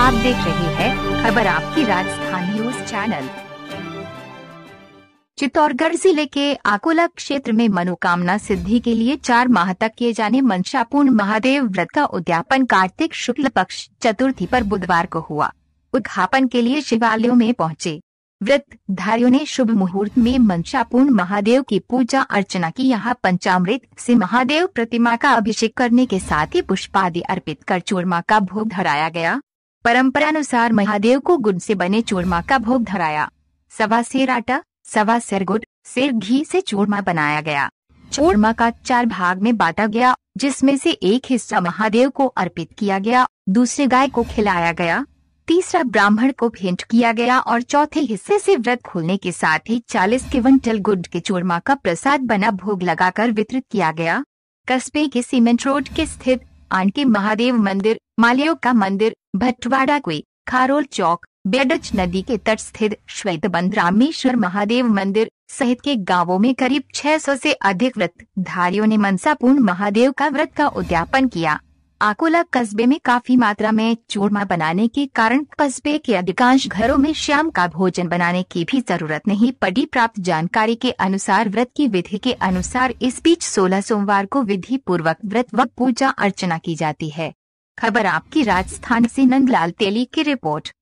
आप देख रहे हैं खबर आपकी राजस्थान न्यूज चैनल चित्तौड़गढ़ जिले के आकोला क्षेत्र में मनोकामना सिद्धि के लिए चार माह तक किए जाने मंशापूर्ण महादेव व्रत का उद्यापन कार्तिक शुक्ल पक्ष चतुर्थी पर बुधवार को हुआ उद्घापन के लिए शिवालयों में पहुंचे व्रत धारियों ने शुभ मुहूर्त में मंशापूर्ण महादेव की पूजा अर्चना की यहाँ पंचामृत से महादेव प्रतिमा का अभिषेक करने के साथ ही पुष्पादि अर्पित कर चूरमा का भोग धराया गया परंपरानुसार महादेव को गुड़ से बने चूरमा का भोग धराया सवा सिर आटा सवा सिर गुड़ सिर घी से चूरमा बनाया गया चूरमा का चार भाग में बांटा गया जिसमें से एक हिस्सा महादेव को अर्पित किया गया दूसरे गाय को खिलाया गया तीसरा ब्राह्मण को भेंट किया गया और चौथे हिस्से से व्रत खोलने के साथ ही चालीस क्विंटल गुड़ के चूरमा का प्रसाद बना भोग लगाकर वितरित किया गया कस्बे के सीमेंट रोड के स्थित आंके महादेव मंदिर मालियो का मंदिर भटवाड़ा कोई खारोल चौक बेडच नदी के तट स्थित श्वेत बंद रामेश्वर महादेव मंदिर सहित के गांवों में करीब 600 से अधिक व्रत धारियों ने मनसापूर्ण महादेव का व्रत का उद्यापन किया आकोला कस्बे में काफी मात्रा में चूरमा बनाने के कारण कस्बे के अधिकांश घरों में शाम का भोजन बनाने की भी जरूरत नहीं पड़ी प्राप्त जानकारी के अनुसार व्रत की विधि के अनुसार इस बीच 16 सोमवार को विधि पूर्वक व्रत व पूजा अर्चना की जाती है खबर आपकी राजस्थान से नंदलाल तेली की रिपोर्ट